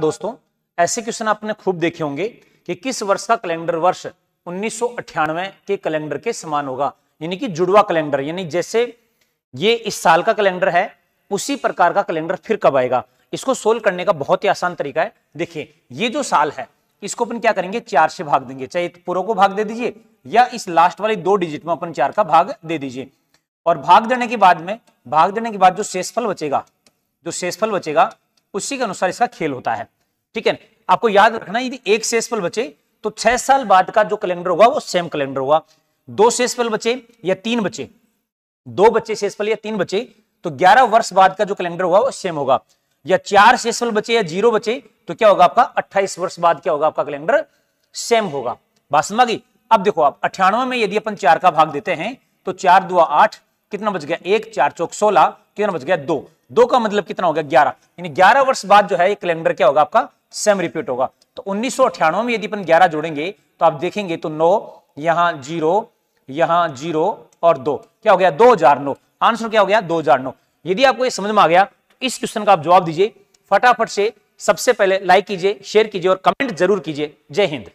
दोस्तों ऐसे क्वेश्चन आपने खूब देखे होंगे कि किस वर्ष का कैलेंडर वर्ष उन्नीस के कैलेंडर के समान होगा यानी कि जुड़वा कैलेंडर यानी जैसे ये इस साल का कैलेंडर है उसी प्रकार का कैलेंडर फिर कब आएगा इसको सोल्व करने का बहुत ही आसान तरीका है देखिए ये जो साल है इसको अपन क्या करेंगे चार से भाग देंगे चाहे पूर्व को भाग दे दीजिए या इस लास्ट वाले दो डिजिट में अपन चार का भाग दे दीजिए और भाग देने के बाद में भाग देने के बाद जो शेषफल बचेगा जो शेषफल बचेगा उसी के अनुसार इसका खेल होता है ठीक है आपको याद रखना यदि एक सेसफल बचे तो छह साल बाद का जो कैलेंडर होगा वो सेम कैलेंडर होगा दो सेसफल बचे या तीन बचे दो बच्चे सेसफल या तीन बचे तो ग्यारह वर्ष बाद का जो कैलेंडर होगा वो सेम होगा या चार सेसफल बचे या जीरो बचे तो क्या होगा आपका अट्ठाईस वर्ष बाद क्या होगा आपका कैलेंडर सेम होगा बात समझ गई अब देखो आप अठानवे में यदि अपन चार का भाग देते हैं तो चार दुआ आठ कितना बच गया एक चार चौक सोलह कितना बच गया दो दो का मतलब कितना हो गया ग्यारह यानी ग्यारह वर्ष बाद जो है ये कैलेंडर क्या होगा आपका सेम रिपीट होगा तो उन्नीस में यदि अपन ग्यारह जोड़ेंगे तो आप देखेंगे तो नौ यहां जीरो यहां जीरो और दो क्या हो गया दो हजार नौ आंसर क्या हो गया दो हजार नौ यदि आपको ये समझ में आ गया तो इस क्वेश्चन का आप जवाब दीजिए फटाफट से सबसे पहले लाइक कीजिए शेयर कीजिए और कमेंट जरूर कीजिए जय हिंद